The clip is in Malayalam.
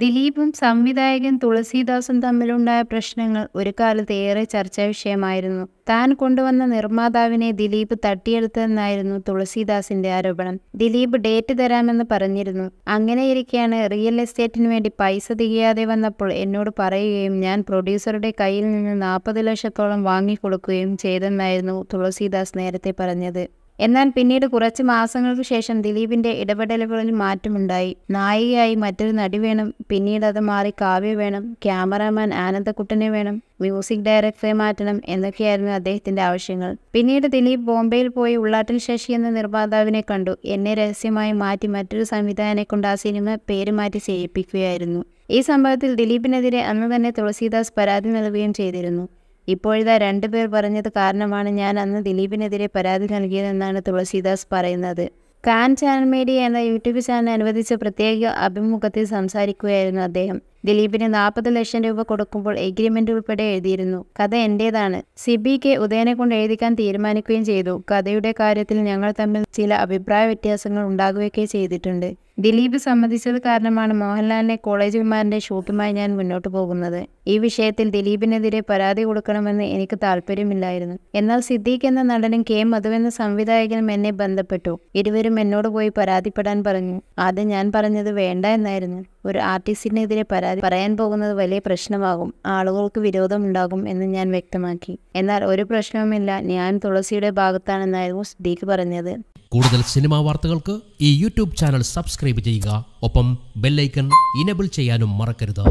ദിലീപും സംവിധായകൻ തുളസീദാസും തമ്മിലുണ്ടായ പ്രശ്നങ്ങൾ ഒരു കാലത്ത് ഏറെ ചർച്ചാ വിഷയമായിരുന്നു താൻ കൊണ്ടുവന്ന നിർമ്മാതാവിനെ ദിലീപ് തട്ടിയെടുത്തതെന്നായിരുന്നു തുളസീദാസിന്റെ ആരോപണം ദിലീപ് ഡേറ്റ് തരാമെന്ന് പറഞ്ഞിരുന്നു അങ്ങനെയിരിക്കെയാണ് റിയൽ എസ്റ്റേറ്റിന് വേണ്ടി പൈസ തികയാതെ വന്നപ്പോൾ എന്നോട് പറയുകയും ഞാൻ പ്രൊഡ്യൂസറുടെ കയ്യിൽ നിന്ന് നാൽപ്പത് ലക്ഷത്തോളം വാങ്ങിക്കൊടുക്കുകയും ചെയ്തെന്നായിരുന്നു തുളസീദാസ് നേരത്തെ പറഞ്ഞത് എന്നാൽ പിന്നീട് കുറച്ച് മാസങ്ങൾക്ക് ശേഷം ദിലീപിന്റെ ഇടപെടലുകളിൽ മാറ്റമുണ്ടായി നായികയായി മറ്റൊരു നടി വേണം പിന്നീട് അത് മാറി കാവ്യ വേണം ക്യാമറാമാൻ ആനന്ദക്കുട്ടനെ വേണം മ്യൂസിക് ഡയറക്ടറെ മാറ്റണം എന്നൊക്കെയായിരുന്നു അദ്ദേഹത്തിന്റെ ആവശ്യങ്ങൾ പിന്നീട് ദിലീപ് ബോംബെയിൽ പോയി ഉള്ളാട്ടിൽ ശശി എന്ന നിർമ്മാതാവിനെ കണ്ടു എന്നെ രഹസ്യമായി മാറ്റി മറ്റൊരു സംവിധായകനെ കൊണ്ട് ആ സിനിമ പേര് മാറ്റി ചെയ്യിപ്പിക്കുകയായിരുന്നു ഈ സംഭവത്തിൽ ദിലീപിനെതിരെ അന്ന് തന്നെ തുളസീദാസ് പരാതി നൽകുകയും ചെയ്തിരുന്നു ഇപ്പോഴിതാ രണ്ടുപേർ പറഞ്ഞത് കാരണമാണ് ഞാൻ അന്ന് ദിലീപിനെതിരെ പരാതി നൽകിയതെന്നാണ് തുളസീദാസ് പറയുന്നത് കാൻ ചാനൽ മീഡിയ എന്ന യൂട്യൂബ് ചാനൽ അനുവദിച്ച പ്രത്യേക അഭിമുഖത്തിൽ സംസാരിക്കുകയായിരുന്നു അദ്ദേഹം ദിലീപിന് നാൽപ്പത് ലക്ഷം രൂപ കൊടുക്കുമ്പോൾ എഗ്രിമെന്റ് ഉൾപ്പെടെ എഴുതിയിരുന്നു കഥ എന്റേതാണ് സിബി കെ ഉദയനെ കൊണ്ട് എഴുതിക്കാൻ തീരുമാനിക്കുകയും ചെയ്തു കഥയുടെ കാര്യത്തിൽ ഞങ്ങൾ തമ്മിൽ ചില അഭിപ്രായ വ്യത്യാസങ്ങൾ ഉണ്ടാകുകയൊക്കെ ചെയ്തിട്ടുണ്ട് ദിലീപ് സമ്മതിച്ചത് കാരണമാണ് മോഹൻലാലിനെ കോളേജ് വിമാറിൻ്റെ ഷൂട്ടുമായി ഞാൻ മുന്നോട്ട് പോകുന്നത് ഈ വിഷയത്തിൽ ദിലീപിനെതിരെ പരാതി കൊടുക്കണമെന്ന് എനിക്ക് താല്പര്യമില്ലായിരുന്നു എന്നാൽ സിദ്ദീഖ് എന്ന നടനും കെ മധു എന്ന സംവിധായകനും എന്നെ ബന്ധപ്പെട്ടു ഇരുവരും എന്നോട് പോയി പരാതിപ്പെടാൻ പറഞ്ഞു ആദ്യം ഞാൻ പറഞ്ഞത് വേണ്ട എന്നായിരുന്നു ഒരു ആർട്ടിസ്റ്റിനെതിരെ പരാതി പറയാൻ പോകുന്നത് വലിയ പ്രശ്നമാകും ആളുകൾക്ക് വിരോധമുണ്ടാകും എന്ന് ഞാൻ വ്യക്തമാക്കി എന്നാൽ ഒരു പ്രശ്നവുമില്ല ഞാൻ തുളസിയുടെ ഭാഗത്താണെന്നായിരുന്നു സിദ്ദീഖ് പറഞ്ഞത് കൂടുതൽ സിനിമാ വാർത്തകൾക്ക് ഈ യൂട്യൂബ് ചാനൽ സബ്സ്ക്രൈബ് ചെയ്യുക ഒപ്പം ബെല്ലൈക്കൺ ഇനബിൾ ചെയ്യാനും മറക്കരുത്